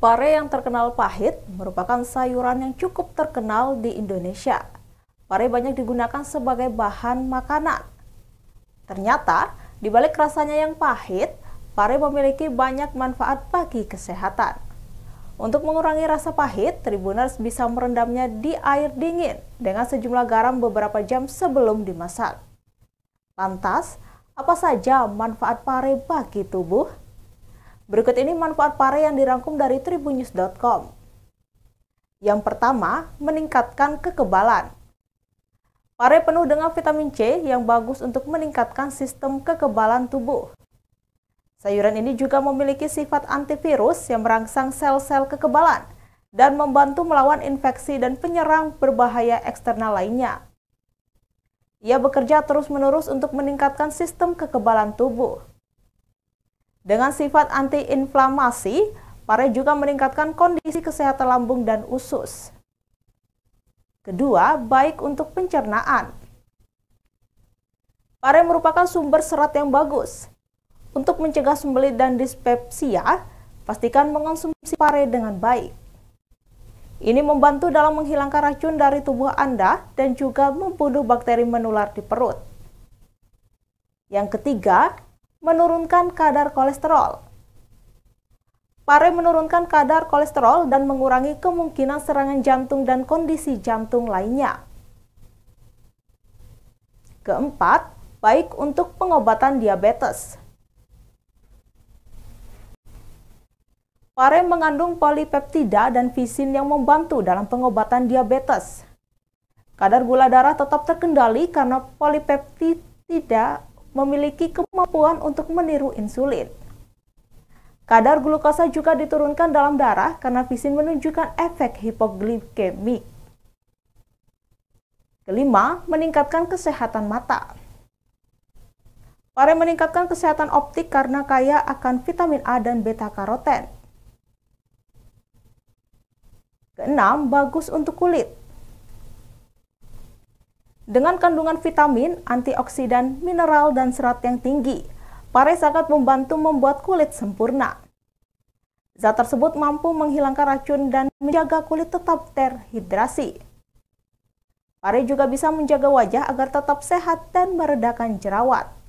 Pare yang terkenal pahit merupakan sayuran yang cukup terkenal di Indonesia. Pare banyak digunakan sebagai bahan makanan. Ternyata, di balik rasanya yang pahit, pare memiliki banyak manfaat bagi kesehatan. Untuk mengurangi rasa pahit, Tribuners bisa merendamnya di air dingin dengan sejumlah garam beberapa jam sebelum dimasak. Lantas, apa saja manfaat pare bagi tubuh? Berikut ini manfaat pare yang dirangkum dari tribunnews.com. Yang pertama, meningkatkan kekebalan. Pare penuh dengan vitamin C yang bagus untuk meningkatkan sistem kekebalan tubuh. Sayuran ini juga memiliki sifat antivirus yang merangsang sel-sel kekebalan dan membantu melawan infeksi dan penyerang berbahaya eksternal lainnya. Ia bekerja terus-menerus untuk meningkatkan sistem kekebalan tubuh. Dengan sifat antiinflamasi, pare juga meningkatkan kondisi kesehatan lambung dan usus. Kedua, baik untuk pencernaan. Pare merupakan sumber serat yang bagus. Untuk mencegah sembelit dan dispepsia, pastikan mengonsumsi pare dengan baik. Ini membantu dalam menghilangkan racun dari tubuh Anda dan juga membunuh bakteri menular di perut. Yang ketiga, menurunkan kadar kolesterol. Pare menurunkan kadar kolesterol dan mengurangi kemungkinan serangan jantung dan kondisi jantung lainnya. Keempat, baik untuk pengobatan diabetes. Pare mengandung polipeptida dan visin yang membantu dalam pengobatan diabetes. Kadar gula darah tetap terkendali karena polipeptida memiliki kemampuan untuk meniru insulin. Kadar glukosa juga diturunkan dalam darah karena visin menunjukkan efek hipoglikemik. Kelima, meningkatkan kesehatan mata. Pare meningkatkan kesehatan optik karena kaya akan vitamin A dan beta karoten. Keenam, bagus untuk kulit. Dengan kandungan vitamin, antioksidan, mineral, dan serat yang tinggi, pare sangat membantu membuat kulit sempurna. Zat tersebut mampu menghilangkan racun dan menjaga kulit tetap terhidrasi. Pare juga bisa menjaga wajah agar tetap sehat dan meredakan jerawat.